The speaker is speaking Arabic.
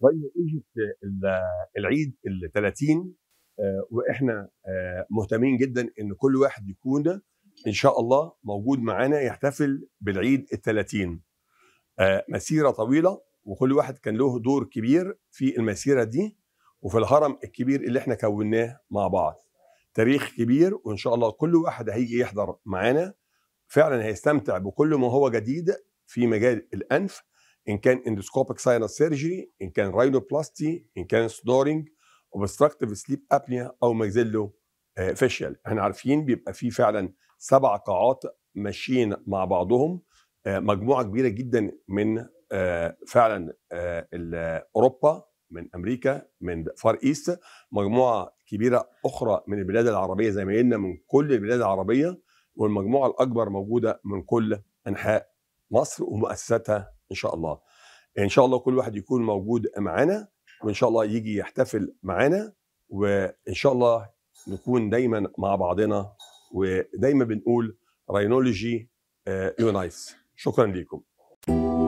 وانه طيب، اجت العيد ال 30 آه، واحنا آه، مهتمين جدا ان كل واحد يكون ان شاء الله موجود معانا يحتفل بالعيد ال 30 آه، مسيره طويله وكل واحد كان له دور كبير في المسيره دي وفي الهرم الكبير اللي احنا كوناه مع بعض تاريخ كبير وان شاء الله كل واحد هيجي يحضر معانا فعلا هيستمتع بكل ما هو جديد في مجال الانف ان كان اندوسكوبيك ساينس سيرجري ان كان راينوبلاستي ان كان سنورنج اوبستراكتيف سليب ابنيا او مازيلو آه، فيشل احنا عارفين بيبقى في فعلا سبع قاعات ماشيين مع بعضهم آه، مجموعه كبيره جدا من آه، فعلا اوروبا من امريكا من فار ايست مجموعه كبيره اخرى من البلاد العربيه زي ما قلنا من كل البلاد العربيه والمجموعه الاكبر موجوده من كل انحاء مصر ومؤسستها ان شاء الله ان شاء الله كل واحد يكون موجود معانا وان شاء الله يجي يحتفل معانا وان شاء الله نكون دايما مع بعضنا ودايما بنقول راينولوجي آه، يونايتس شكرا لكم